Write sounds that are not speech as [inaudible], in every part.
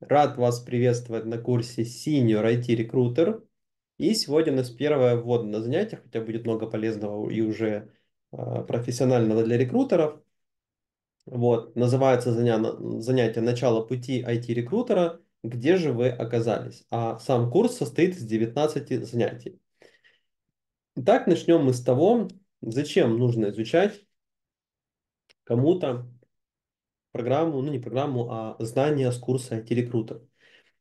Рад вас приветствовать на курсе Senior IT Recruiter. И сегодня у нас первое вводное занятие, хотя будет много полезного и уже э, профессионального для рекрутеров. Вот, называется заня... занятие «Начало пути IT-рекрутера. Где же вы оказались?». А сам курс состоит из 19 занятий. Итак, начнем мы с того, зачем нужно изучать кому-то программу, ну не программу, а знания с курса IT-рекрутер.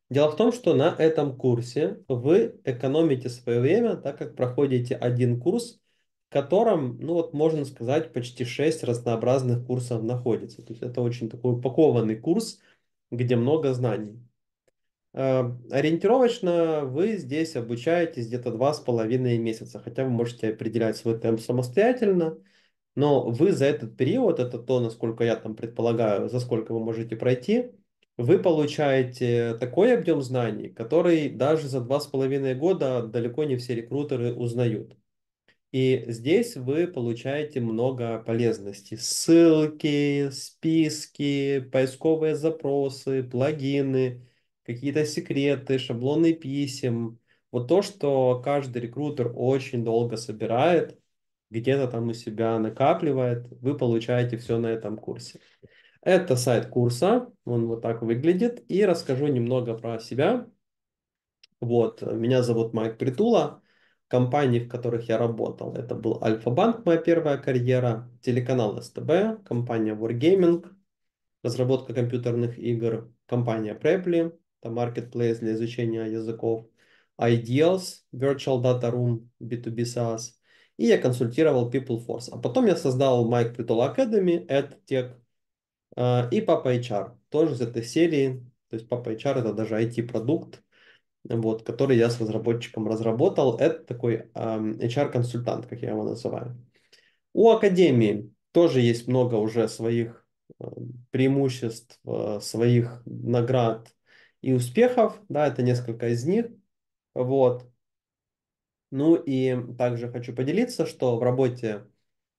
Дело в том, что на этом курсе вы экономите свое время, так как проходите один курс, в котором, ну вот можно сказать, почти шесть разнообразных курсов находится. То есть это очень такой упакованный курс, где много знаний. Э, ориентировочно вы здесь обучаетесь где-то два с половиной месяца, хотя вы можете определять свой темп самостоятельно – но вы за этот период, это то, насколько я там предполагаю, за сколько вы можете пройти, вы получаете такой объем знаний, который даже за два с половиной года далеко не все рекрутеры узнают. И здесь вы получаете много полезности Ссылки, списки, поисковые запросы, плагины, какие-то секреты, шаблоны писем. Вот то, что каждый рекрутер очень долго собирает – где-то там у себя накапливает, вы получаете все на этом курсе. Это сайт курса, он вот так выглядит. И расскажу немного про себя. Вот, меня зовут Майк Притула. Компании, в которых я работал, это был Альфа-Банк, моя первая карьера, телеканал СТБ, компания Wargaming, разработка компьютерных игр, компания Preply, это marketplace для изучения языков, Ideals, Virtual Data Room, B2B SaaS – и я консультировал PeopleForce. А потом я создал Mike Pritola Academy, EdTech э, и Papa HR, тоже из этой серии. То есть Papa HR это даже IT-продукт, вот, который я с разработчиком разработал. Это такой э, эм, HR-консультант, как я его называю. У Академии тоже есть много уже своих э, преимуществ, э, своих наград и успехов. Да, это несколько из них. Вот. Ну и также хочу поделиться, что в работе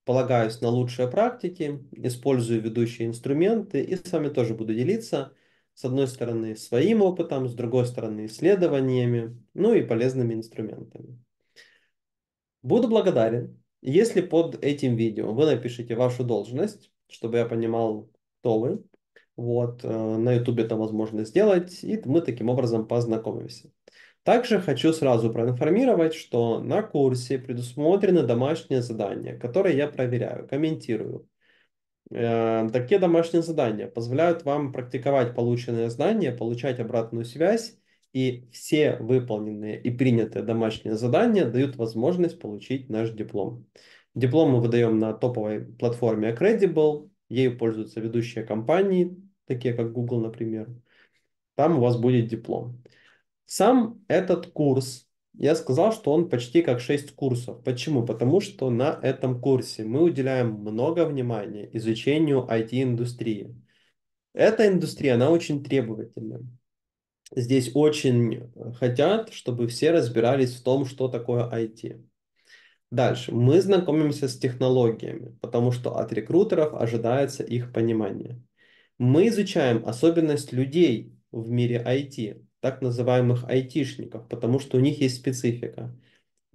полагаюсь на лучшие практики, использую ведущие инструменты и с вами тоже буду делиться, с одной стороны, своим опытом, с другой стороны, исследованиями, ну и полезными инструментами. Буду благодарен, если под этим видео вы напишите вашу должность, чтобы я понимал, кто вы. Вот, э, на YouTube это возможно сделать, и мы таким образом познакомимся. Также хочу сразу проинформировать, что на курсе предусмотрено домашнее задание, которое я проверяю, комментирую. Э, такие домашние задания позволяют вам практиковать полученные знания, получать обратную связь, и все выполненные и принятые домашние задания дают возможность получить наш диплом. Диплом мы выдаем на топовой платформе Accredible, ею пользуются ведущие компании, такие как Google, например. Там у вас будет диплом. Сам этот курс, я сказал, что он почти как 6 курсов. Почему? Потому что на этом курсе мы уделяем много внимания изучению IT-индустрии. Эта индустрия, она очень требовательна. Здесь очень хотят, чтобы все разбирались в том, что такое IT. Дальше. Мы знакомимся с технологиями, потому что от рекрутеров ожидается их понимание. Мы изучаем особенность людей в мире IT, так называемых айтишников, потому что у них есть специфика.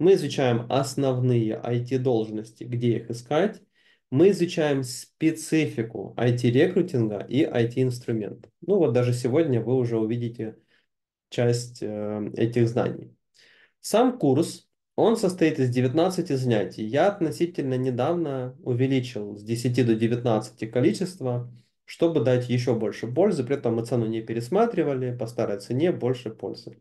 Мы изучаем основные IT-должности, где их искать. Мы изучаем специфику IT-рекрутинга и it инструмент Ну вот даже сегодня вы уже увидите часть э, этих знаний. Сам курс, он состоит из 19 занятий. Я относительно недавно увеличил с 10 до 19 количество чтобы дать еще больше пользы, при этом мы цену не пересматривали, по старой цене больше пользы.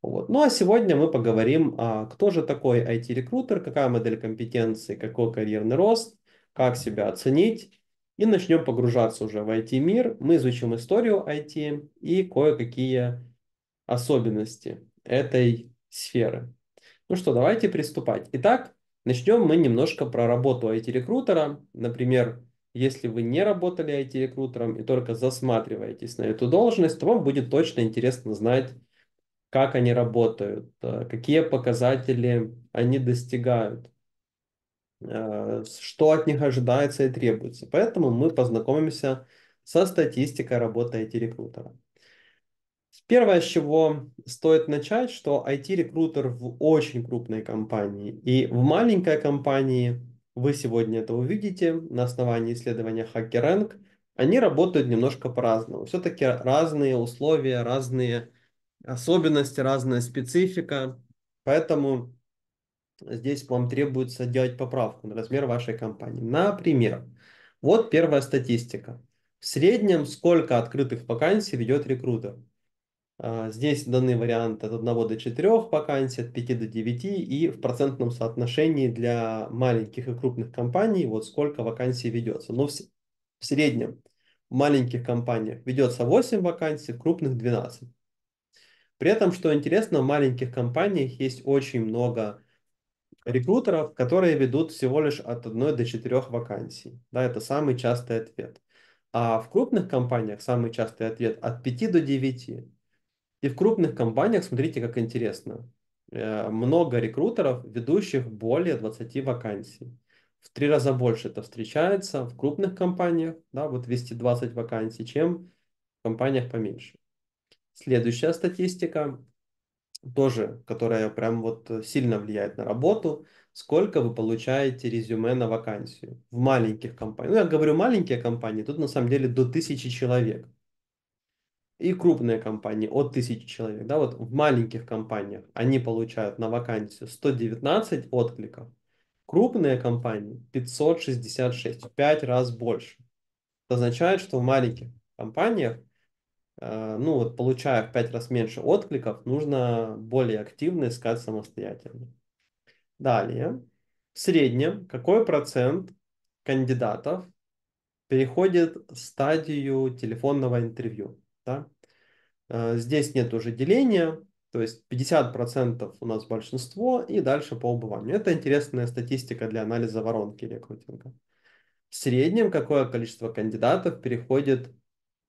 Вот. Ну а сегодня мы поговорим, а, кто же такой IT-рекрутер, какая модель компетенции, какой карьерный рост, как себя оценить. И начнем погружаться уже в IT-мир. Мы изучим историю IT и кое-какие особенности этой сферы. Ну что, давайте приступать. Итак, начнем мы немножко про работу IT-рекрутера. Например, если вы не работали IT-рекрутером и только засматриваетесь на эту должность, то вам будет точно интересно знать, как они работают, э, какие показатели они достигают, э, что от них ожидается и требуется. Поэтому мы познакомимся со статистикой работы IT-рекрутера. Первое, с чего стоит начать, что IT-рекрутер в очень крупной компании и в маленькой компании вы сегодня это увидите на основании исследования HackerRank. Они работают немножко по-разному. Все-таки разные условия, разные особенности, разная специфика. Поэтому здесь вам требуется делать поправку на размер вашей компании. Например, вот первая статистика. В среднем сколько открытых вакансий ведет рекрутер? А, здесь даны варианты от 1 до 4 вакансий, от 5 до 9 и в процентном соотношении для маленьких и крупных компаний вот сколько вакансий ведется. Но в, среднем в маленьких компаниях ведется 8 вакансий, в крупных 12. При этом, что интересно, в маленьких компаниях есть очень много рекрутеров, которые ведут всего лишь от 1 до 4 вакансий. Да, это самый частый ответ. А в крупных компаниях самый частый ответ от 5 до 9. И в крупных компаниях, смотрите, как интересно, э, много рекрутеров, ведущих более 20 вакансий. В три раза больше это встречается в крупных компаниях, да, вот вести 220 вакансий, чем в компаниях поменьше. Следующая статистика, тоже, которая прям вот сильно влияет на работу, сколько вы получаете резюме на вакансию в маленьких компаниях. Ну, я говорю маленькие компании, тут на самом деле до тысячи человек и крупные компании от 1000 человек, да, вот в маленьких компаниях они получают на вакансию 119 откликов, крупные компании 566, в 5 раз больше. Это означает, что в маленьких компаниях, э, ну вот получая в 5 раз меньше откликов, нужно более активно искать самостоятельно. Далее, в среднем какой процент кандидатов переходит стадию телефонного интервью? Да? Э, здесь нет уже деления, то есть 50% у нас большинство и дальше по убыванию. Это интересная статистика для анализа воронки рекрутинга. В среднем какое количество кандидатов переходит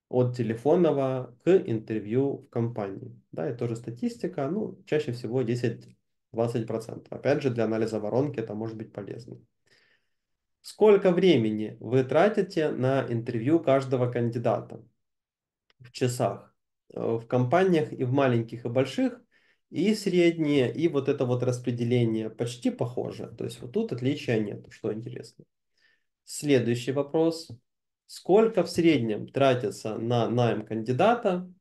от телефонного к интервью в компании. Да, и тоже статистика, ну, чаще всего 10-20%. Опять же, для анализа воронки это может быть полезно. Сколько времени вы тратите на интервью каждого кандидата? в часах э, в компаниях и в маленьких, и больших, и средние, и вот это вот распределение почти похоже. То есть вот тут отличия нет, что интересно. Следующий вопрос. Сколько в среднем тратится на найм кандидата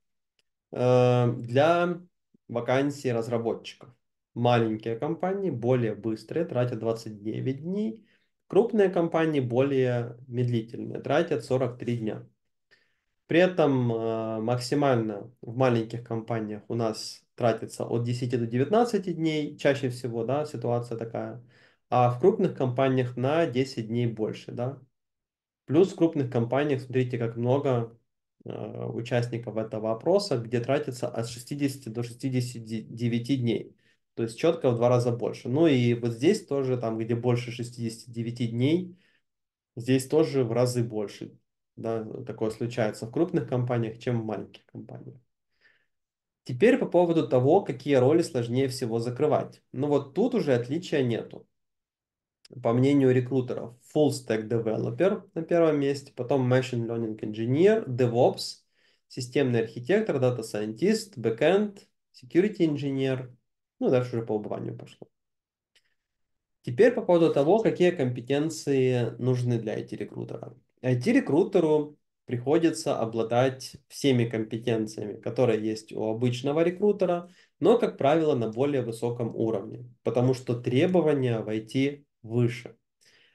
э, для вакансии разработчиков? Маленькие компании более быстрые, тратят 29 дней. Крупные компании более медлительные, тратят 43 дня. При этом а, максимально в маленьких компаниях у нас тратится от 10 до 19 дней, чаще всего, да, ситуация такая, а в крупных компаниях на 10 дней больше, да. Плюс в крупных компаниях, смотрите, как много а, участников этого опроса, где тратится от 60 до 69 дней. То есть четко в два раза больше. Ну и вот здесь тоже, там, где больше 69 дней, здесь тоже в разы больше да, такое случается в крупных компаниях, чем в маленьких компаниях. Теперь по поводу того, какие роли сложнее всего закрывать. Ну вот тут уже отличия нету. По мнению рекрутеров, full stack developer на первом месте, потом machine learning engineer, DevOps, системный архитектор, data scientist, backend, security engineer. Ну, дальше уже по убыванию пошло. Теперь по поводу того, какие компетенции нужны для этих рекрутеров. IT-рекрутеру приходится обладать всеми компетенциями, которые есть у обычного рекрутера, но, как правило, на более высоком уровне, потому что требования в IT выше.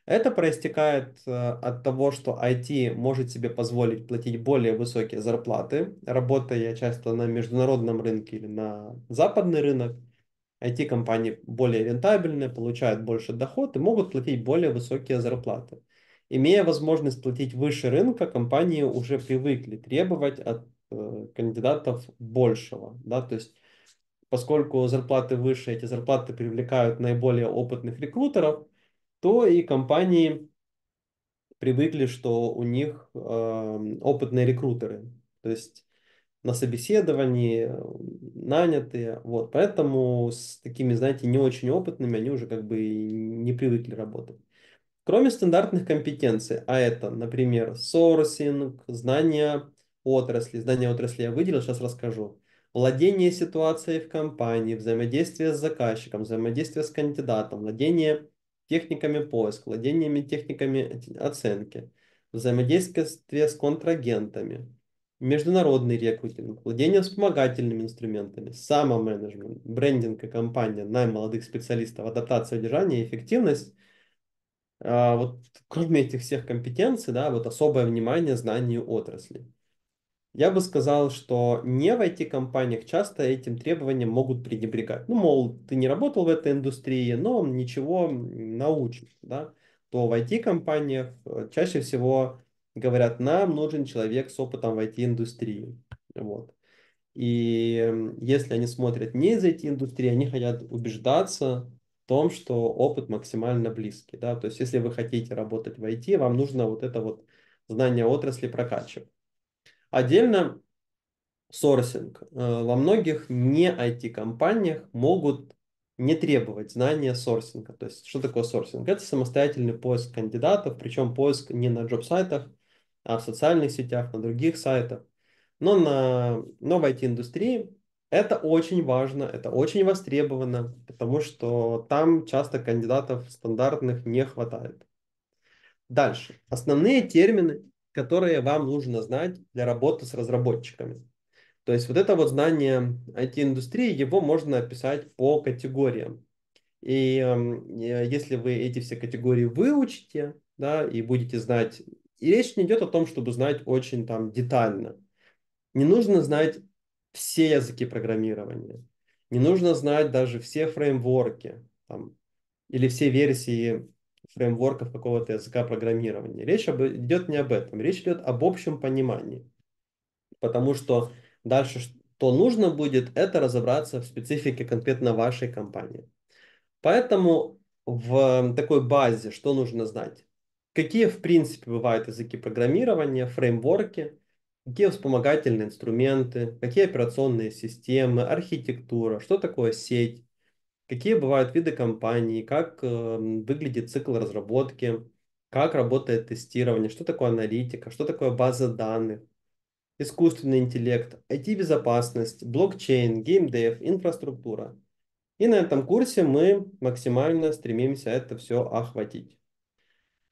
Это проистекает э, от того, что IT может себе позволить платить более высокие зарплаты, работая часто на международном рынке или на западный рынок. IT-компании более рентабельны, получают больше доход и могут платить более высокие зарплаты. Имея возможность платить выше рынка, компании уже привыкли требовать от э, кандидатов большего. Да? То есть, поскольку зарплаты выше, эти зарплаты привлекают наиболее опытных рекрутеров, то и компании привыкли, что у них э, опытные рекрутеры. То есть на собеседовании нанятые. Вот. Поэтому с такими, знаете, не очень опытными они уже как бы не привыкли работать. Кроме стандартных компетенций, а это, например, сорсинг, знания отрасли, знания отрасли я выделил, сейчас расскажу, владение ситуацией в компании, взаимодействие с заказчиком, взаимодействие с кандидатом, владение техниками поиска, владениями техниками оценки, взаимодействие с контрагентами, международный рекрутинг, владение вспомогательными инструментами, самоменеджмент, брендинг и компания, найм молодых специалистов, адаптация, удержание, эффективность – а, вот кроме этих всех компетенций, да, вот особое внимание знанию отрасли. Я бы сказал, что не в IT-компаниях часто этим требованиям могут пренебрегать. Ну, мол, ты не работал в этой индустрии, но ничего научишь, да. То в IT-компаниях э, чаще всего говорят, нам нужен человек с опытом в IT-индустрии. Вот. И если они смотрят не из IT-индустрии, они хотят убеждаться, том, что опыт максимально близкий. Да? То есть если вы хотите работать в IT, вам нужно вот это вот знание отрасли прокачивать. Отдельно сорсинг. Э, во многих не IT-компаниях могут не требовать знания сорсинга. То есть что такое сорсинг? Это самостоятельный поиск кандидатов, причем поиск не на джоб-сайтах, а в социальных сетях, на других сайтах. Но, на, но в IT-индустрии это очень важно, это очень востребовано, потому что там часто кандидатов стандартных не хватает. Дальше. Основные термины, которые вам нужно знать для работы с разработчиками. То есть вот это вот знание IT-индустрии, его можно описать по категориям. Эм, и э, если вы эти все категории выучите, да, и будете знать, и речь не идет о том, чтобы знать очень там детально. Не нужно знать все языки программирования. Не нужно знать даже все фреймворки там, или все версии фреймворков какого-то языка программирования. Речь об, идет не об этом, речь идет об общем понимании. Потому что дальше что нужно будет, это разобраться в специфике конкретно вашей компании. Поэтому в такой базе что нужно знать? Какие, в принципе, бывают языки программирования, фреймворки, Какие вспомогательные инструменты, какие операционные системы, архитектура, что такое сеть, какие бывают виды компаний, как э, выглядит цикл разработки, как работает тестирование, что такое аналитика, что такое база данных, искусственный интеллект, IT-безопасность, блокчейн, геймдев, инфраструктура. И на этом курсе мы максимально стремимся это все охватить.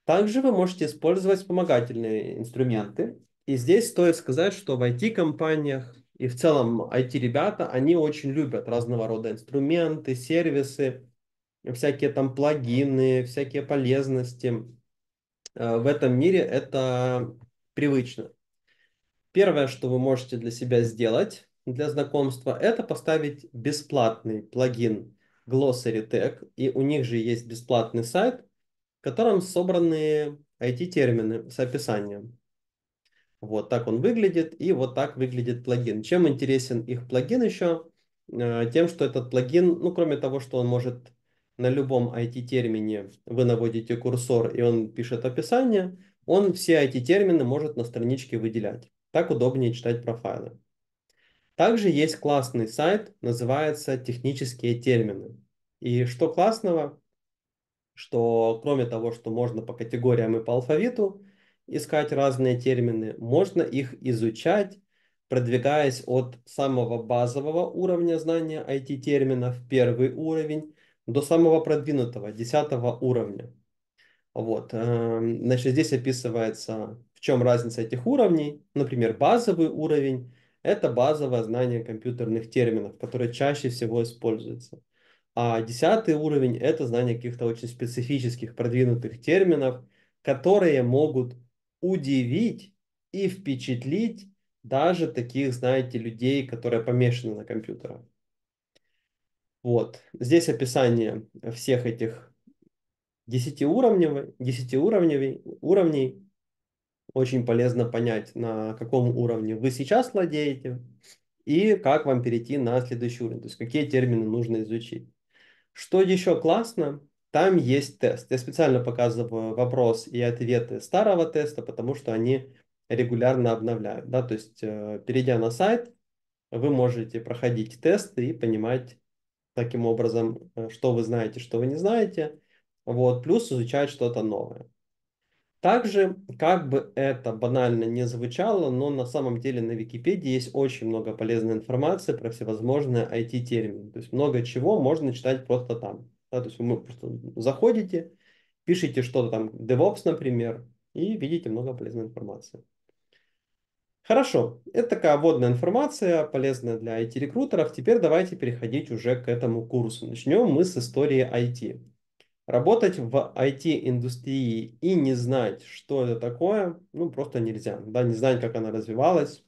Также вы можете использовать вспомогательные инструменты, и здесь стоит сказать, что в IT-компаниях и в целом IT-ребята, они очень любят разного рода инструменты, сервисы, всякие там плагины, всякие полезности. Э, в этом мире это привычно. Первое, что вы можете для себя сделать для знакомства, это поставить бесплатный плагин Glossary Tag, и у них же есть бесплатный сайт, в котором собраны IT-термины с описанием. Вот так он выглядит, и вот так выглядит плагин. Чем интересен их плагин еще? Э, тем, что этот плагин, ну, кроме того, что он может на любом IT-термине, вы наводите курсор, и он пишет описание, он все IT-термины может на страничке выделять. Так удобнее читать профайлы. Также есть классный сайт, называется «Технические термины». И что классного, что кроме того, что можно по категориям и по алфавиту, искать разные термины, можно их изучать, продвигаясь от самого базового уровня знания IT-терминов, первый уровень, до самого продвинутого, десятого уровня. Вот. Эм, значит, здесь описывается, в чем разница этих уровней. Например, базовый уровень – это базовое знание компьютерных терминов, которые чаще всего используются, А десятый уровень – это знание каких-то очень специфических продвинутых терминов, которые могут удивить и впечатлить даже таких, знаете, людей, которые помешаны на компьютерах. Вот, здесь описание всех этих 10 уровней, 10 уровней, уровней. Очень полезно понять, на каком уровне вы сейчас владеете и как вам перейти на следующий уровень, то есть какие термины нужно изучить. Что еще классно, там есть тест. Я специально показываю вопрос и ответы старого теста, потому что они регулярно обновляют. Да? То есть, э, перейдя на сайт, вы можете проходить тесты и понимать таким образом, э, что вы знаете, что вы не знаете. Вот, плюс изучать что-то новое. Также, как бы это банально не звучало, но на самом деле на Википедии есть очень много полезной информации про всевозможные IT-термины. То есть много чего можно читать просто там. Да, то есть вы просто заходите, пишите что-то там, DevOps, например, и видите много полезной информации. Хорошо, это такая вводная информация, полезная для IT-рекрутеров. Теперь давайте переходить уже к этому курсу. Начнем мы с истории IT. Работать в IT-индустрии и не знать, что это такое, ну просто нельзя. Да, не знать, как она развивалась,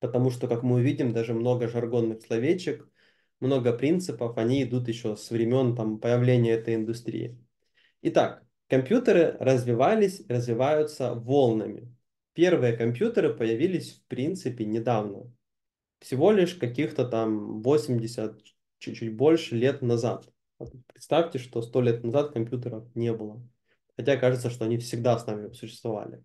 потому что, как мы увидим, даже много жаргонных словечек, много принципов, они идут еще с времен там, появления этой индустрии. Итак, компьютеры развивались, развиваются волнами. Первые компьютеры появились, в принципе, недавно. Всего лишь каких-то там 80, чуть-чуть больше лет назад. Представьте, что 100 лет назад компьютеров не было. Хотя кажется, что они всегда с нами существовали.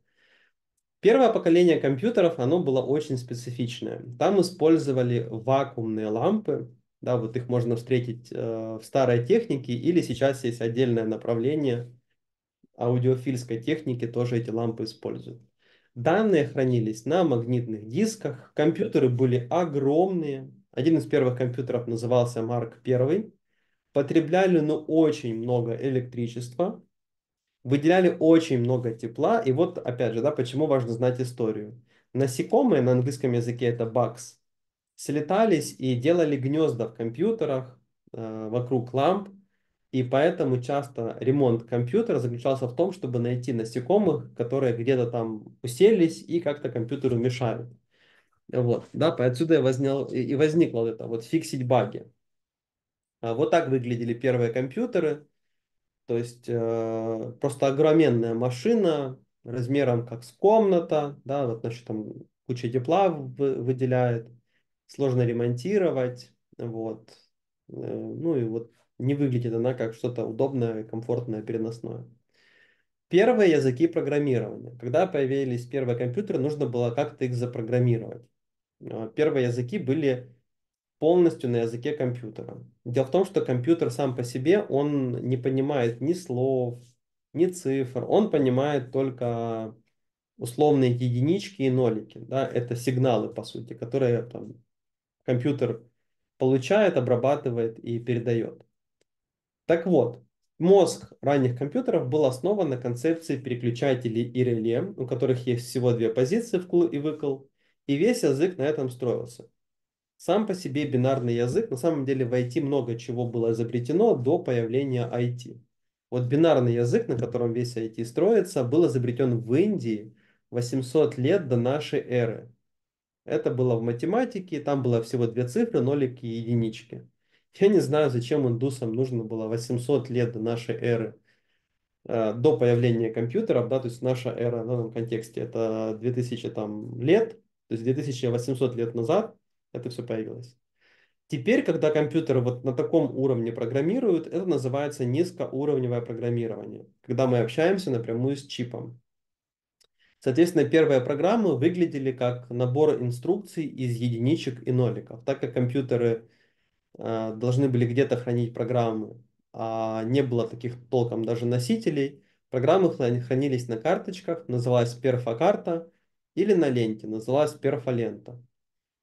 Первое поколение компьютеров, оно было очень специфичное. Там использовали вакуумные лампы, да, вот их можно встретить э, в старой технике, или сейчас есть отдельное направление аудиофильской техники, тоже эти лампы используют. Данные хранились на магнитных дисках, компьютеры были огромные. Один из первых компьютеров назывался Марк I. Потребляли ну очень много электричества, выделяли очень много тепла. И вот опять же, да, почему важно знать историю. Насекомые на английском языке это bugs – слетались и делали гнезда в компьютерах э, вокруг ламп, и поэтому часто ремонт компьютера заключался в том, чтобы найти насекомых, которые где-то там уселись и как-то компьютеру мешают. Вот, да, отсюда и, вознял, и возникло это, вот фиксить баги. А вот так выглядели первые компьютеры. То есть э, просто огроменная машина размером как с комната, да, вот значит там куча тепла выделяет сложно ремонтировать, вот. Э, ну и вот не выглядит она как что-то удобное, комфортное, переносное. Первые языки программирования. Когда появились первые компьютеры, нужно было как-то их запрограммировать. Э, первые языки были полностью на языке компьютера. Дело в том, что компьютер сам по себе, он не понимает ни слов, ни цифр, он понимает только условные единички и нолики. Да? Это сигналы, по сути, которые там, компьютер получает, обрабатывает и передает. Так вот, мозг ранних компьютеров был основан на концепции переключателей и реле, у которых есть всего две позиции, вкл и выкл, и весь язык на этом строился. Сам по себе бинарный язык, на самом деле в IT много чего было изобретено до появления IT. Вот бинарный язык, на котором весь IT строится, был изобретен в Индии 800 лет до нашей эры. Это было в математике, там было всего две цифры, нолики и единички. Я не знаю, зачем индусам нужно было 800 лет до нашей эры, э, до появления компьютеров, да, то есть наша эра в данном контексте это 2000 там, лет, то есть 2800 лет назад это все появилось. Теперь, когда компьютеры вот на таком уровне программируют, это называется низкоуровневое программирование, когда мы общаемся напрямую с чипом. Соответственно, первые программы выглядели как набор инструкций из единичек и ноликов. Так как компьютеры э, должны были где-то хранить программы, а не было таких толком даже носителей, программы хранились на карточках, называлась перфокарта, или на ленте, называлась перфолента.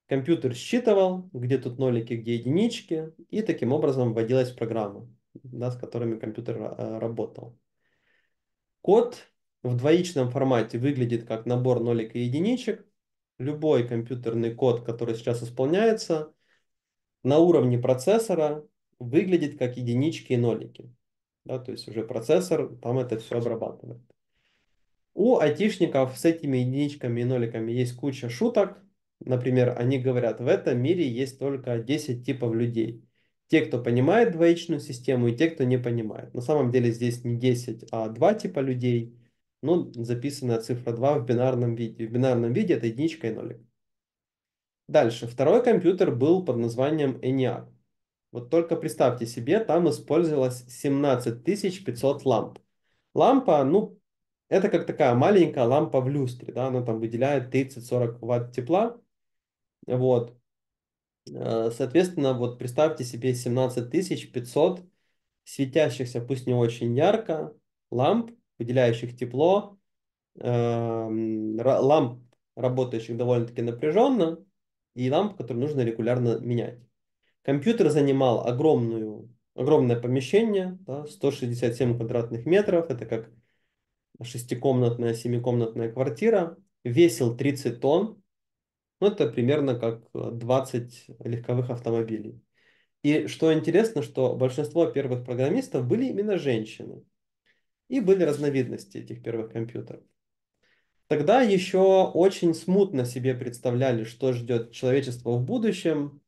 Компьютер считывал, где тут нолики, где единички, и таким образом вводилась программа, да, с которыми компьютер э, работал. Код в двоичном формате выглядит как набор нолик и единичек. Любой компьютерный код, который сейчас исполняется, на уровне процессора выглядит как единички и нолики. Да, то есть уже процессор там это все обрабатывает. У айтишников с этими единичками и ноликами есть куча шуток. Например, они говорят, в этом мире есть только 10 типов людей. Те, кто понимает двоичную систему, и те, кто не понимает. На самом деле здесь не 10, а 2 типа людей – ну, записанная цифра 2 в бинарном виде. В бинарном виде это единичка и нолик. Дальше. Второй компьютер был под названием ENIAC. Вот только представьте себе, там использовалось 17500 ламп. Лампа, ну, это как такая маленькая лампа в люстре, да, она там выделяет 30-40 ватт тепла. Вот. Э, соответственно, вот представьте себе 17500 светящихся, пусть не очень ярко, ламп, выделяющих тепло, эм, ламп, работающих довольно-таки напряженно, и ламп, которые нужно регулярно менять. Компьютер занимал огромную, огромное помещение, да, 167 квадратных метров, это как шестикомнатная, семикомнатная квартира, весил 30 тонн, ну, это примерно как 20 легковых автомобилей. И что интересно, что большинство первых программистов были именно женщины. И были разновидности этих первых компьютеров. Тогда еще очень смутно себе представляли, что ждет человечество в будущем.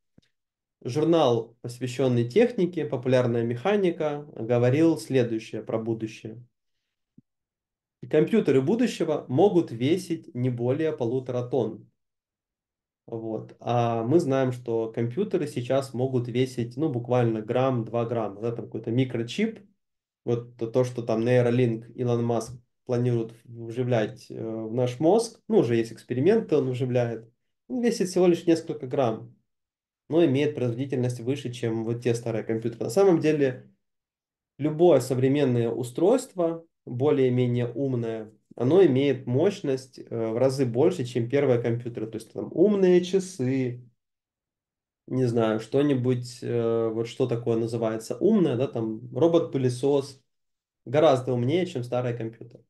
Журнал, посвященный технике, популярная механика, говорил следующее про будущее. Компьютеры будущего могут весить не более полутора тонн. Вот. А мы знаем, что компьютеры сейчас могут весить ну, буквально грамм-два грамма. Да, там какой-то микрочип – вот то, что там нейролинк Илон Маск планирует вживлять э, в наш мозг, ну, уже есть эксперименты, он вживляет, он весит всего лишь несколько грамм, но имеет производительность выше, чем вот те старые компьютеры. На самом деле, любое современное устройство, более-менее умное, оно имеет мощность э, в разы больше, чем первые компьютеры. То есть там умные часы, не знаю, что-нибудь, э, вот что такое называется умное, да, там робот-пылесос, гораздо умнее, чем старый компьютер.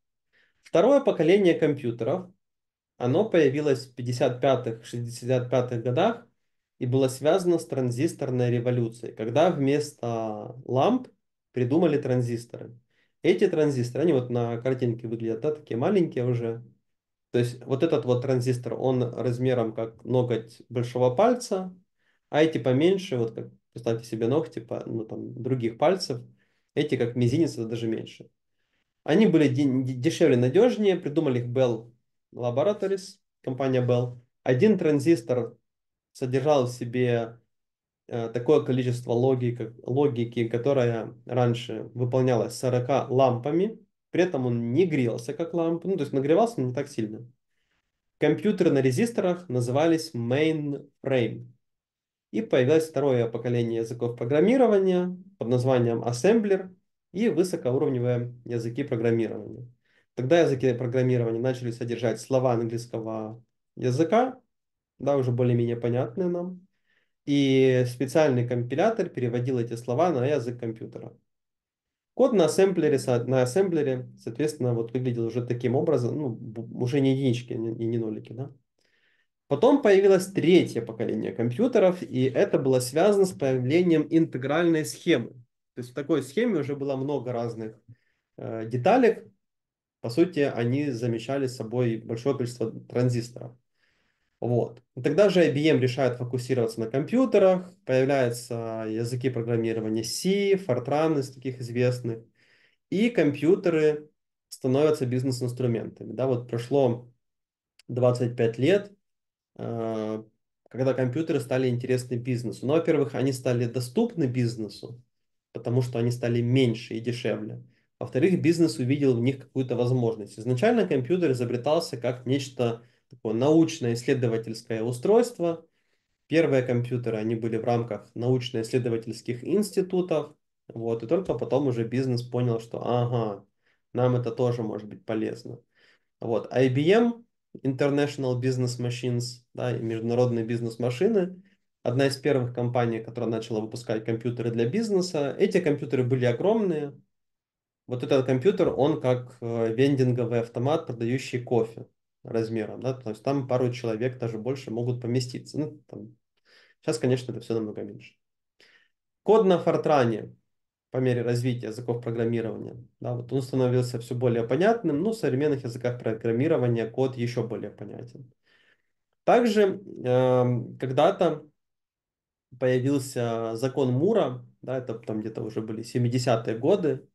Второе поколение компьютеров, оно появилось в 55-65-х годах и было связано с транзисторной революцией, когда вместо ламп придумали транзисторы. Эти транзисторы, они вот на картинке выглядят, да, такие маленькие уже. То есть вот этот вот транзистор, он размером как ноготь большого пальца, а эти поменьше, вот как представьте себе ногти типа ну, там, других пальцев, эти как мизинец, это даже меньше. Они были дешевле, надежнее, придумали их Bell Laboratories, компания Bell. Один транзистор содержал в себе э, такое количество логики, логики, которая раньше выполнялась 40 лампами, при этом он не грелся как лампа, ну то есть нагревался, но не так сильно. Компьютеры на резисторах назывались mainframe. И появилось второе поколение языков программирования под названием Assembler и высокоуровневые языки программирования. Тогда языки программирования начали содержать слова английского языка, да, уже более-менее понятные нам. И специальный компилятор переводил эти слова на язык компьютера. Код на ассемблере, на ассемблере соответственно, вот выглядел уже таким образом, ну, уже не единички и не нолики, да. Потом появилось третье поколение компьютеров, и это было связано с появлением интегральной схемы. То есть в такой схеме уже было много разных э, деталек. По сути, они замещали собой большое количество транзисторов. Вот. И тогда же IBM решает фокусироваться на компьютерах, появляются языки программирования C, Fortran из таких известных, и компьютеры становятся бизнес-инструментами. Да, вот прошло 25 лет, Э, когда компьютеры стали интересны бизнесу. Ну, во-первых, они стали доступны бизнесу, потому что они стали меньше и дешевле. Во-вторых, бизнес увидел в них какую-то возможность. Изначально компьютер изобретался как нечто такое научно-исследовательское устройство. Первые компьютеры, они были в рамках научно-исследовательских институтов. Вот, и только потом уже бизнес понял, что ага, нам это тоже может быть полезно. Вот, IBM а International Business Machines, да, и международные бизнес-машины. Одна из первых компаний, которая начала выпускать компьютеры для бизнеса. Эти компьютеры были огромные. Вот этот компьютер, он как э, вендинговый автомат, продающий кофе размером. Да? То есть там пару человек даже больше могут поместиться. Ну, там. Сейчас, конечно, это все намного меньше. Код на фортране по мере развития языков программирования. Да, вот он становился все более понятным, но в современных языках программирования код еще более понятен. Также э, когда-то появился закон Мура, да, это там где-то уже были 70-е годы.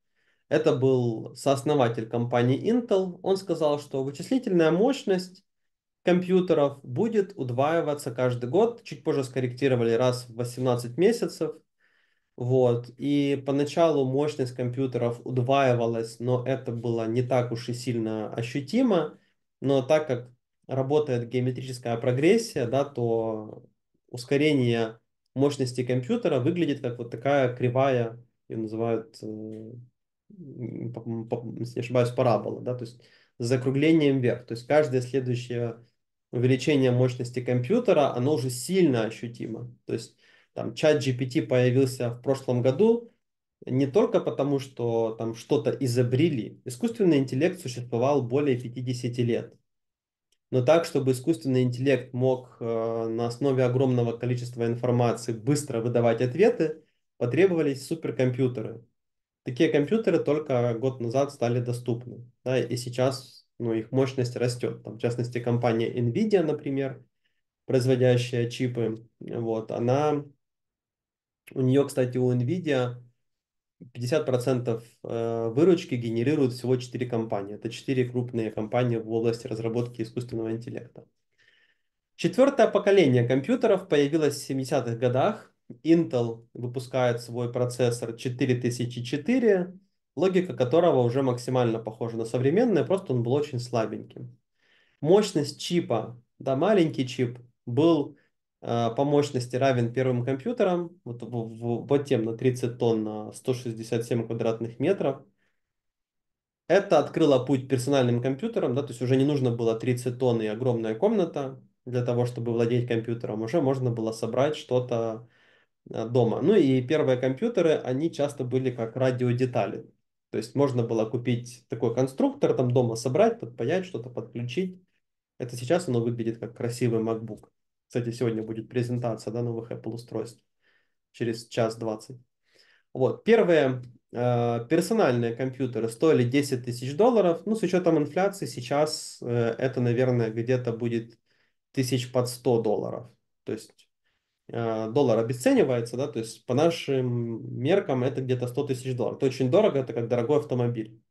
Это был сооснователь компании Intel. Он сказал, что вычислительная мощность компьютеров будет удваиваться каждый год. Чуть позже скорректировали раз в 18 месяцев – вот. И поначалу мощность компьютеров удваивалась, но это было не так уж и сильно ощутимо. Но так как работает геометрическая прогрессия, да, то ускорение мощности компьютера выглядит как вот такая кривая, ее называют, э, если не ошибаюсь, парабола, да, то есть с закруглением вверх. То есть каждое следующее увеличение мощности компьютера, оно уже сильно ощутимо. То есть там чат GPT появился в прошлом году не только потому, что там что-то изобрели. Искусственный интеллект существовал более 50 лет. Но так, чтобы искусственный интеллект мог э, на основе огромного количества информации быстро выдавать ответы, потребовались суперкомпьютеры. Такие компьютеры только год назад стали доступны. Да, и сейчас ну, их мощность растет. Там, в частности, компания NVIDIA, например, производящая чипы, вот, она у нее, кстати, у NVIDIA 50% э, выручки генерируют всего 4 компании. Это 4 крупные компании в области разработки искусственного интеллекта. Четвертое поколение компьютеров появилось в 70-х годах. Intel выпускает свой процессор 4004, логика которого уже максимально похожа на современную, просто он был очень слабеньким. Мощность чипа, да, маленький чип, был Э, по мощности равен первым компьютерам, вот, вот тем на 30 тонн на 167 квадратных метров. Это открыло путь персональным компьютерам, да, то есть уже не нужно было 30 тонн и огромная комната для того, чтобы владеть компьютером, уже можно было собрать что-то э, дома. Ну и первые компьютеры, они часто были как радиодетали. То есть можно было купить такой конструктор, там дома собрать, подпаять, что-то подключить. Это сейчас оно выглядит как красивый MacBook. Кстати, сегодня будет презентация да, новых Apple устройств через час 20. Вот. Первые э, персональные компьютеры стоили 10 тысяч долларов. Ну, с учетом инфляции сейчас э, это, наверное, где-то будет тысяч под 100 долларов. То есть э, доллар обесценивается, да, то есть по нашим меркам это где-то 100 тысяч долларов. Это очень дорого, это как дорогой автомобиль.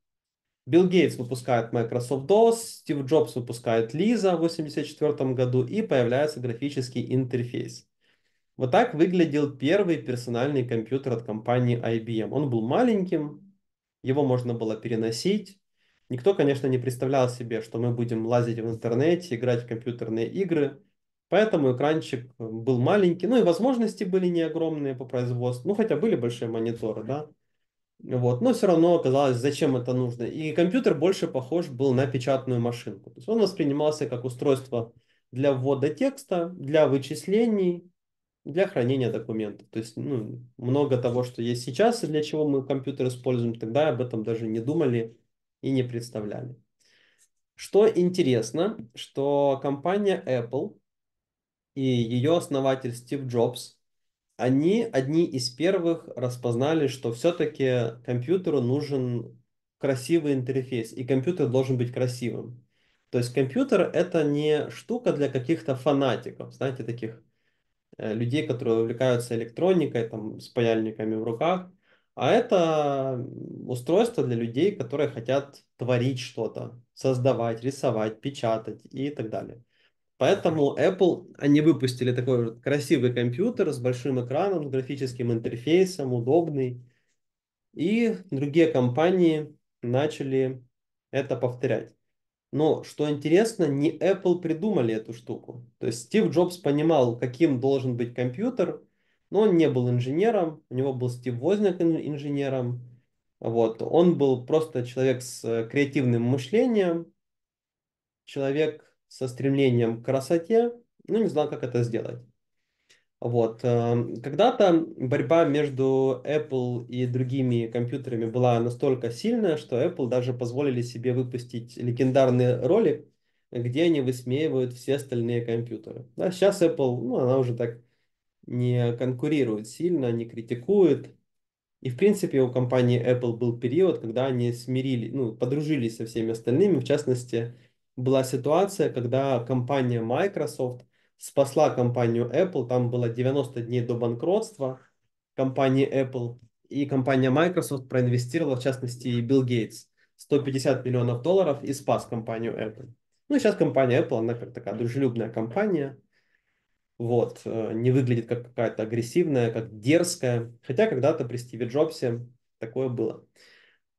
Билл Гейтс выпускает Microsoft DOS, Стив Джобс выпускает Lisa в 1984 году и появляется графический интерфейс. Вот так выглядел первый персональный компьютер от компании IBM. Он был маленьким, его можно было переносить. Никто, конечно, не представлял себе, что мы будем лазить в интернете, играть в компьютерные игры. Поэтому экранчик э, был маленький, ну и возможности были не огромные по производству. Ну, хотя были большие мониторы, да. Вот. Но все равно оказалось, зачем это нужно. И компьютер больше похож был на печатную машинку. То есть он воспринимался как устройство для ввода текста, для вычислений, для хранения документов. То есть ну, много того, что есть сейчас, и для чего мы компьютер используем, тогда об этом даже не думали и не представляли. Что интересно, что компания Apple и ее основатель Стив Джобс – они одни из первых распознали, что все-таки компьютеру нужен красивый интерфейс, и компьютер должен быть красивым. То есть компьютер это не штука для каких-то фанатиков, знаете, таких э, людей, которые увлекаются электроникой, там, с паяльниками в руках, а это устройство для людей, которые хотят творить что-то, создавать, рисовать, печатать и так далее. Поэтому Apple, они выпустили такой красивый компьютер с большим экраном, с графическим интерфейсом, удобный. И другие компании начали это повторять. Но что интересно, не Apple придумали эту штуку. То есть Стив Джобс понимал, каким должен быть компьютер, но он не был инженером, у него был Стив Возняк инженером. Вот. Он был просто человек с э, креативным мышлением, человек со стремлением к красоте, но ну, не знал, как это сделать. Вот. Эм, когда-то борьба между Apple и другими компьютерами была настолько сильная, что Apple даже позволили себе выпустить легендарный ролик, где они высмеивают все остальные компьютеры. А сейчас Apple, ну, она уже так не конкурирует сильно, не критикует. И, в принципе, у компании Apple был период, когда они смирили, ну, подружились со всеми остальными, в частности, была ситуация, когда компания Microsoft спасла компанию Apple, там было 90 дней до банкротства компании Apple, и компания Microsoft проинвестировала, в частности, и Билл Гейтс 150 миллионов долларов и спас компанию Apple. Ну и сейчас компания Apple, она как такая дружелюбная компания, вот, э, не выглядит как какая-то агрессивная, как дерзкая, хотя когда-то при Стиве Джобсе такое было.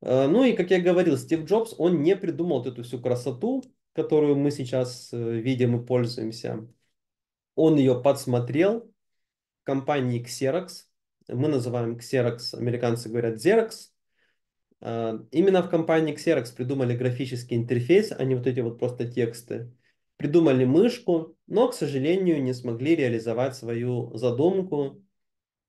Э, ну и, как я говорил, Стив Джобс, он не придумал вот эту всю красоту, которую мы сейчас э, видим и пользуемся, он ее подсмотрел в компании Xerox. Мы называем Xerox, американцы говорят Xerox. А, именно в компании Xerox придумали графический интерфейс, а не вот эти вот просто тексты. Придумали мышку, но, к сожалению, не смогли реализовать свою задумку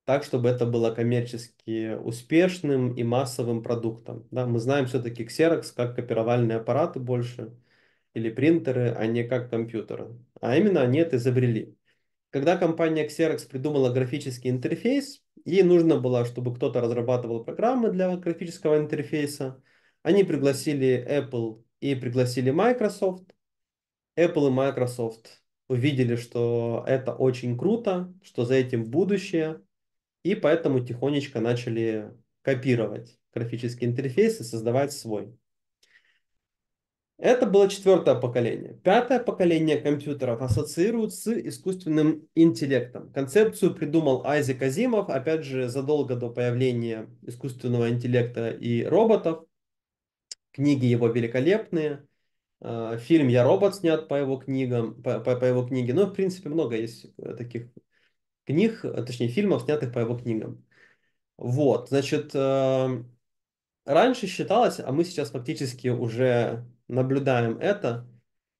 так, чтобы это было коммерчески успешным и массовым продуктом. Да, мы знаем все-таки Xerox как копировальные аппараты больше – или принтеры, а не как компьютеры. А именно они это изобрели. Когда компания Xerox придумала графический интерфейс, ей нужно было, чтобы кто-то разрабатывал программы для графического интерфейса. Они пригласили Apple и пригласили Microsoft. Apple и Microsoft увидели, что это очень круто, что за этим будущее, и поэтому тихонечко начали копировать графический интерфейс и создавать свой. Это было четвертое поколение. Пятое поколение компьютеров ассоциируют с искусственным интеллектом. Концепцию придумал Айзек Азимов, опять же, задолго до появления искусственного интеллекта и роботов. Книги его великолепные. Э, фильм «Я робот» снят по его книгам, по, по, по его книге. Ну, в принципе, много есть э, таких книг, э, точнее, фильмов, снятых по его книгам. Вот, значит, раньше считалось, а мы сейчас фактически уже наблюдаем это,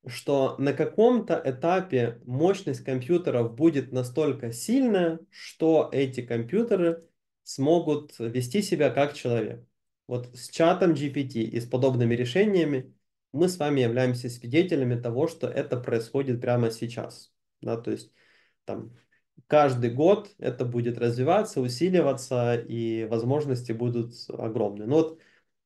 что на каком-то этапе мощность компьютеров будет настолько сильная, что эти компьютеры смогут вести себя как человек. Вот с чатом GPT и с подобными решениями мы с вами являемся свидетелями того, что это происходит прямо сейчас. Да, то есть там, каждый год это будет развиваться, усиливаться, и возможности будут огромные. Но ну вот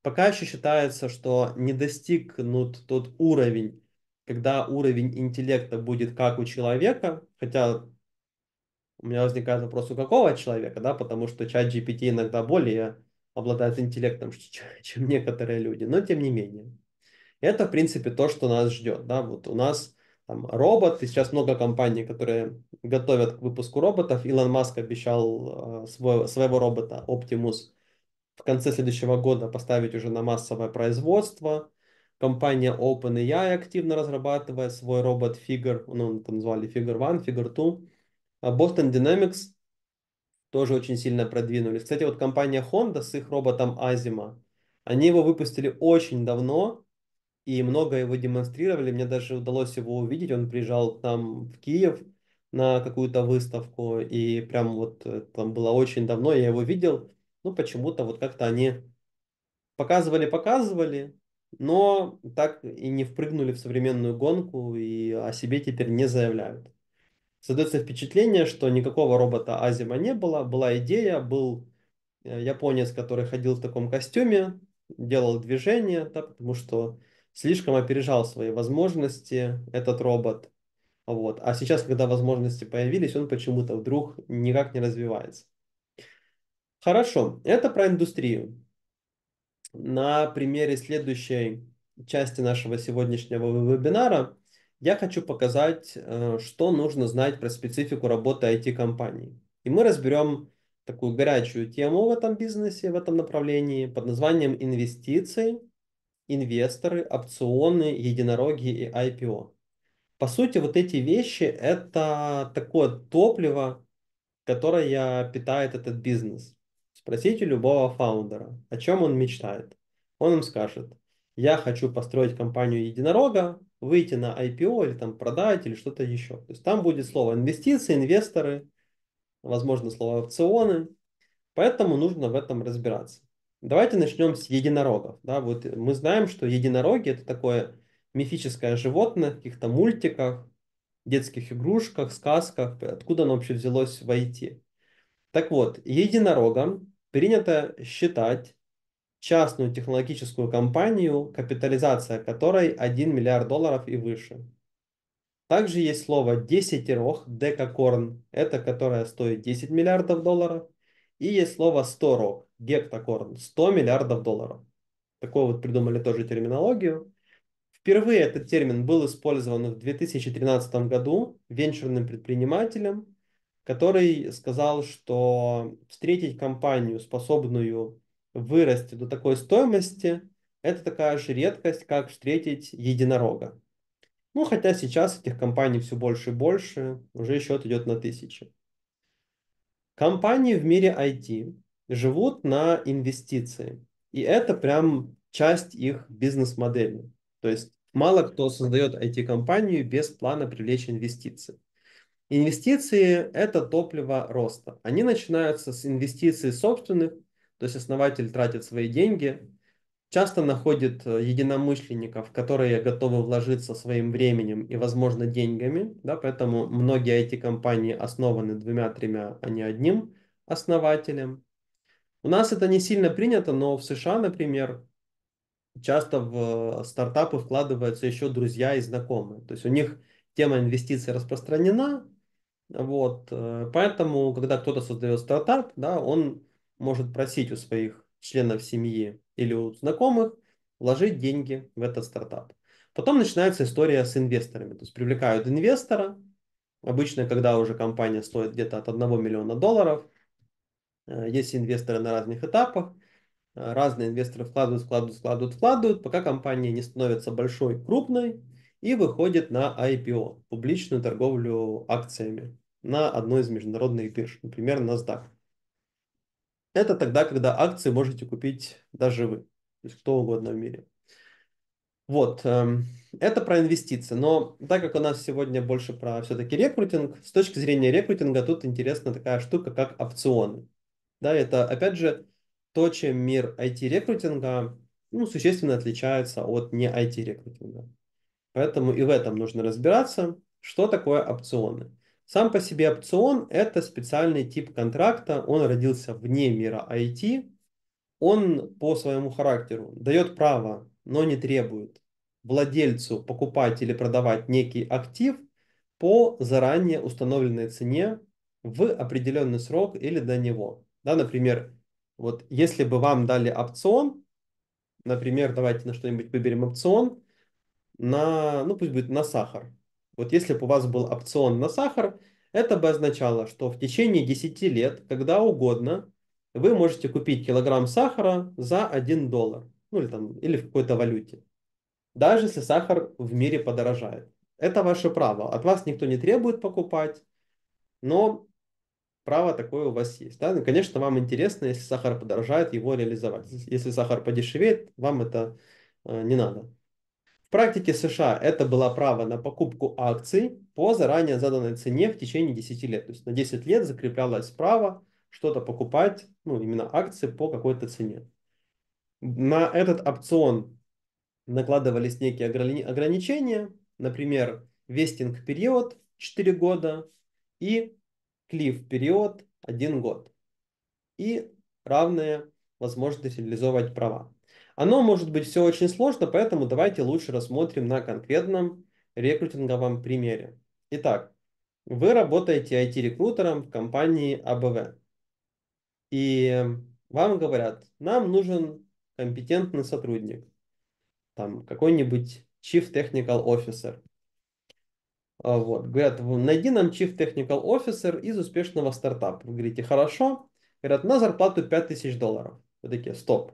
Пока еще считается, что не достигнут тот уровень, когда уровень интеллекта будет как у человека, хотя у меня возникает вопрос, у какого человека, да, потому что чат GPT иногда более обладает интеллектом, [laughs] чем некоторые люди, но тем не менее. Это, в принципе, то, что нас ждет, да, вот у нас там робот, и сейчас много компаний, которые готовят к выпуску роботов, Илон Маск обещал э, свой, своего робота Optimus в конце следующего года поставить уже на массовое производство. Компания OpenAI активно разрабатывает свой робот Figure, ну, там звали Figure One, Figure Two. А Boston Dynamics тоже очень сильно продвинулись. Кстати, вот компания Honda с их роботом Azima, они его выпустили очень давно, и много его демонстрировали. Мне даже удалось его увидеть. Он приезжал там в Киев на какую-то выставку, и прям вот э, там было очень давно, я его видел ну, почему-то вот как-то они показывали-показывали, но так и не впрыгнули в современную гонку и о себе теперь не заявляют. Создается впечатление, что никакого робота Азима не было, была идея, был э, японец, который ходил в таком костюме, делал движения, да, потому что слишком опережал свои возможности этот робот. Вот. А сейчас, когда возможности появились, он почему-то вдруг никак не развивается. Хорошо, это про индустрию. На примере следующей части нашего сегодняшнего вебинара я хочу показать, э, что нужно знать про специфику работы IT-компаний. И мы разберем такую горячую тему в этом бизнесе, в этом направлении под названием инвестиции, инвесторы, опционы, единороги и IPO. По сути, вот эти вещи – это такое топливо, которое питает этот бизнес. Спросите любого фаундера, о чем он мечтает. Он им скажет, я хочу построить компанию единорога, выйти на IPO или там продать или что-то еще. То есть там будет слово инвестиции, инвесторы, возможно слово опционы. Поэтому нужно в этом разбираться. Давайте начнем с единорогов. Да, вот мы знаем, что единороги это такое мифическое животное в каких-то мультиках, детских игрушках, сказках, откуда оно вообще взялось войти? Так вот, единорогом принято считать частную технологическую компанию, капитализация которой 1 миллиард долларов и выше. Также есть слово десятерох, декакорн, это которая стоит 10 миллиардов долларов. И есть слово сторок, гектакорн, 100 миллиардов долларов. Такую вот придумали тоже терминологию. Впервые этот термин был использован в 2013 году венчурным предпринимателем который сказал, что встретить компанию, способную вырасти до такой стоимости, это такая же редкость, как встретить единорога. Ну, хотя сейчас этих компаний все больше и больше, уже счет идет на тысячи. Компании в мире IT живут на инвестиции, и это прям часть их бизнес-модели. То есть мало кто создает IT-компанию без плана привлечь инвестиции. Инвестиции – это топливо роста. Они начинаются с инвестиций собственных, то есть основатель тратит свои деньги, часто находит э, единомышленников, которые готовы вложиться своим временем и, возможно, деньгами. Да, поэтому многие эти компании основаны двумя-тремя, а не одним основателем. У нас это не сильно принято, но в США, например, часто в э, стартапы вкладываются еще друзья и знакомые. То есть у них тема инвестиций распространена, вот, э, поэтому, когда кто-то создает стартап, да, он может просить у своих членов семьи или у знакомых вложить деньги в этот стартап. Потом начинается история с инвесторами. То есть привлекают инвестора. Обычно, когда уже компания стоит где-то от 1 миллиона долларов, э, есть инвесторы на разных этапах. Э, разные инвесторы вкладывают, вкладывают, вкладывают, вкладывают, пока компания не становится большой, крупной, и выходит на IPO, публичную торговлю акциями на одной из международных бирж, например, NASDAQ. Это тогда, когда акции можете купить даже вы, то есть кто угодно в мире. Вот, эм, это про инвестиции, но так как у нас сегодня больше про все-таки рекрутинг, с точки зрения рекрутинга тут интересна такая штука, как опционы. Да, это опять же то, чем мир IT-рекрутинга ну, существенно отличается от не IT-рекрутинга. Поэтому и в этом нужно разбираться, что такое опционы. Сам по себе опцион – это специальный тип контракта, он родился вне мира IT, он по своему характеру дает право, но не требует владельцу покупать или продавать некий актив по заранее установленной цене в определенный срок или до него. Да, например, вот если бы вам дали опцион, например, давайте на что-нибудь выберем опцион – на, ну пусть будет на сахар. Вот если бы у вас был опцион на сахар, это бы означало, что в течение 10 лет, когда угодно, вы можете купить килограмм сахара за 1 доллар. Ну или, там, или в какой-то валюте. Даже если сахар в мире подорожает. Это ваше право. От вас никто не требует покупать, но право такое у вас есть. Да? Ну, конечно, вам интересно, если сахар подорожает, его реализовать. Если сахар подешевеет, вам это э, не надо практике США это было право на покупку акций по заранее заданной цене в течение 10 лет. То есть на 10 лет закреплялось право что-то покупать, ну, именно акции по какой-то цене. На этот опцион накладывались некие ограни- ограничения, например, вестинг период 4 года и клиф период 1 год. И равные возможности реализовывать права. Оно может быть все очень сложно, поэтому давайте лучше рассмотрим на конкретном рекрутинговом примере. Итак, вы работаете IT-рекрутером в компании АБВ. И вам говорят, нам нужен компетентный сотрудник, там какой-нибудь Chief Technical Officer. А вот, говорят, найди нам Chief Technical Officer из успешного стартапа. Вы говорите, хорошо. Говорят, на зарплату 5000 долларов. Вы такие, стоп,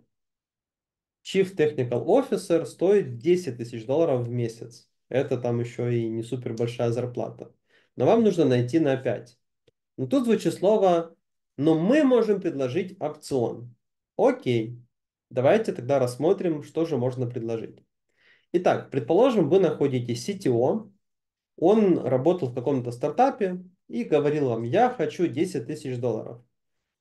Chief Technical Officer стоит 10 тысяч долларов в месяц. Это там еще и не супер большая зарплата. Но вам нужно найти на 5. Но ну, тут звучит слово «но мы можем предложить опцион». Окей, давайте тогда рассмотрим, что же можно предложить. Итак, предположим, вы находите CTO, он работал в каком-то стартапе и говорил вам, я хочу 10 тысяч долларов.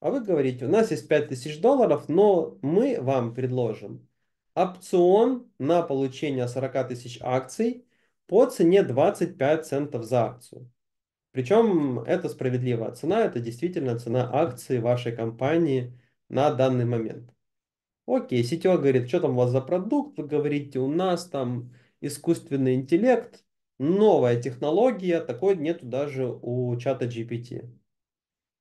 А вы говорите, у нас есть 5 тысяч долларов, но мы вам предложим опцион на получение 40 тысяч акций по цене 25 центов за акцию. Причем это справедливая цена, это действительно цена акции вашей компании на данный момент. Окей, сетео говорит, что там у вас за продукт, вы говорите, у нас там искусственный интеллект, новая технология, такой нету даже у чата GPT.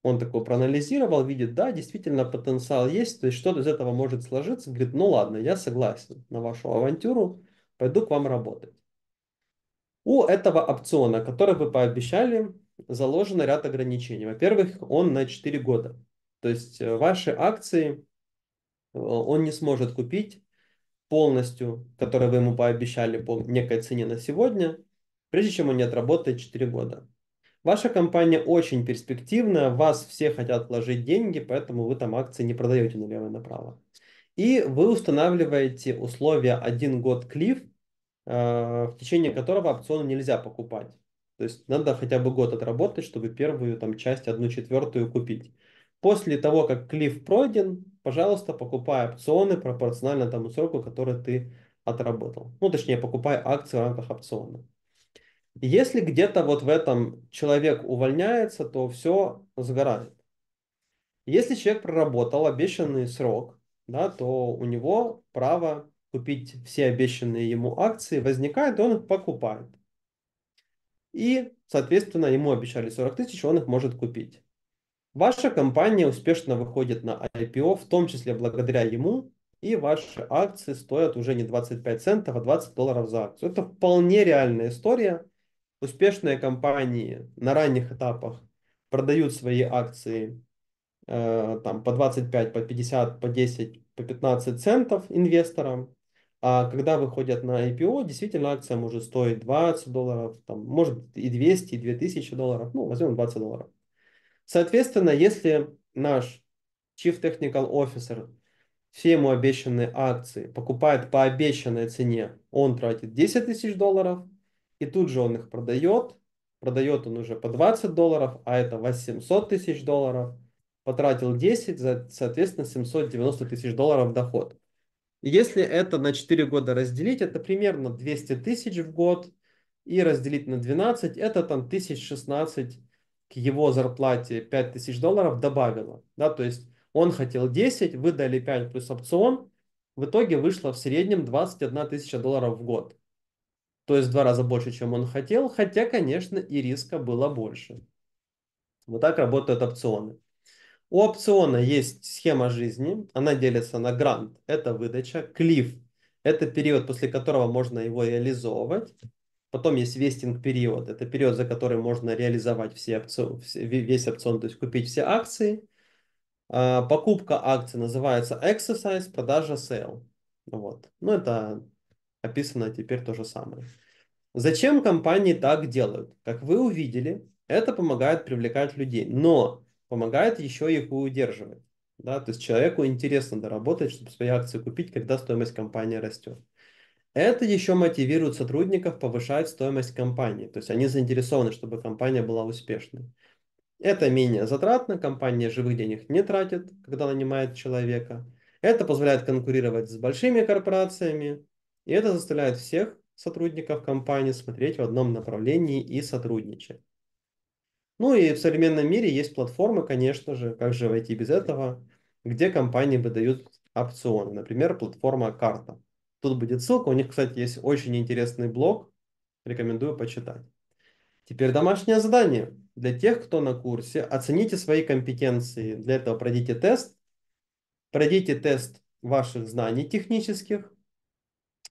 Он такой проанализировал, видит, да, действительно потенциал есть, то есть что из этого может сложиться. Говорит, ну ладно, я согласен на вашу авантюру, пойду к вам работать. У этого опциона, который вы пообещали, заложен ряд ограничений. Во-первых, он на 4 года. То есть э, ваши акции э, он не сможет купить полностью, которые вы ему пообещали по некой цене на сегодня, прежде чем он не отработает 4 года. Ваша компания очень перспективная, вас все хотят вложить деньги, поэтому вы там акции не продаете налево и направо. И вы устанавливаете условия один год клиф, э, в течение которого опционы нельзя покупать. То есть надо хотя бы год отработать, чтобы первую там часть, одну четвертую купить. После того, как клиф пройден, пожалуйста, покупай опционы пропорционально тому сроку, который ты отработал. Ну, точнее, покупай акции в рамках опциона. Если где-то вот в этом человек увольняется, то все сгорает. Если человек проработал обещанный срок, да, то у него право купить все обещанные ему акции возникает, и он их покупает. И, соответственно, ему обещали 40 тысяч, он их может купить. Ваша компания успешно выходит на IPO, в том числе благодаря ему, и ваши акции стоят уже не 25 центов, а 20 долларов за акцию. Это вполне реальная история успешные компании на ранних этапах продают свои акции э, там, по 25, по 50, по 10, по 15 центов инвесторам, а когда выходят на IPO, действительно акция может стоить 20 долларов, там, может и 200, и 2000 долларов, ну, возьмем 20 долларов. Соответственно, если наш Chief Technical Officer все ему обещанные акции покупает по обещанной цене, он тратит 10 тысяч долларов – и тут же он их продает, продает он уже по 20 долларов, а это 800 тысяч долларов, потратил 10, за, соответственно, 790 тысяч долларов доход. И если это на 4 года разделить, это примерно 200 тысяч в год, и разделить на 12, это там 1016 к его зарплате 5 тысяч долларов добавило. Да, то есть он хотел 10, выдали 5 плюс опцион, в итоге вышло в среднем 21 тысяча долларов в год. То есть в два раза больше, чем он хотел, хотя, конечно, и риска было больше. Вот так работают опционы. У опциона есть схема жизни, она делится на грант, это выдача, клиф, это период, после которого можно его реализовывать. Потом есть вестинг период, это период, за который можно реализовать все опцион, весь опцион, то есть купить все акции. А, покупка акций называется exercise, продажа sale. Вот. Ну, это описано теперь то же самое. Зачем компании так делают? Как вы увидели, это помогает привлекать людей, но помогает еще их удерживать. Да? То есть человеку интересно доработать, чтобы свои акции купить, когда стоимость компании растет. Это еще мотивирует сотрудников повышать стоимость компании. То есть они заинтересованы, чтобы компания была успешной. Это менее затратно, компания живых денег не тратит, когда нанимает человека. Это позволяет конкурировать с большими корпорациями, и это заставляет всех сотрудников компании смотреть в одном направлении и сотрудничать. Ну и в современном мире есть платформы, конечно же, как же войти без этого, где компании выдают опционы. Например, платформа «Карта». Тут будет ссылка. У них, кстати, есть очень интересный блог. Рекомендую почитать. Теперь домашнее задание. Для тех, кто на курсе, оцените свои компетенции. Для этого пройдите тест. Пройдите тест ваших знаний технических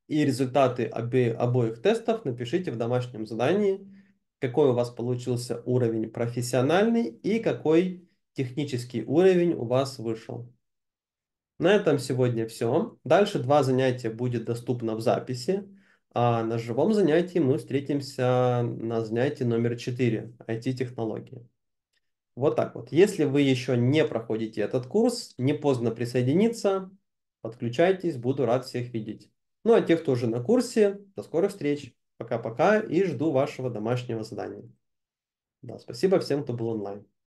и результаты обе, обоих тестов напишите в домашнем задании, какой у вас получился уровень профессиональный и какой технический уровень у вас вышел. На этом сегодня все. Дальше два занятия будет доступно в записи, а на живом занятии мы встретимся на занятии номер 4 IT-технологии. Вот так вот. Если вы еще не проходите этот курс, не поздно присоединиться, подключайтесь, буду рад всех видеть. Ну а тех, кто уже на курсе, до скорых встреч. Пока-пока и жду вашего домашнего задания. Да, спасибо всем, кто был онлайн.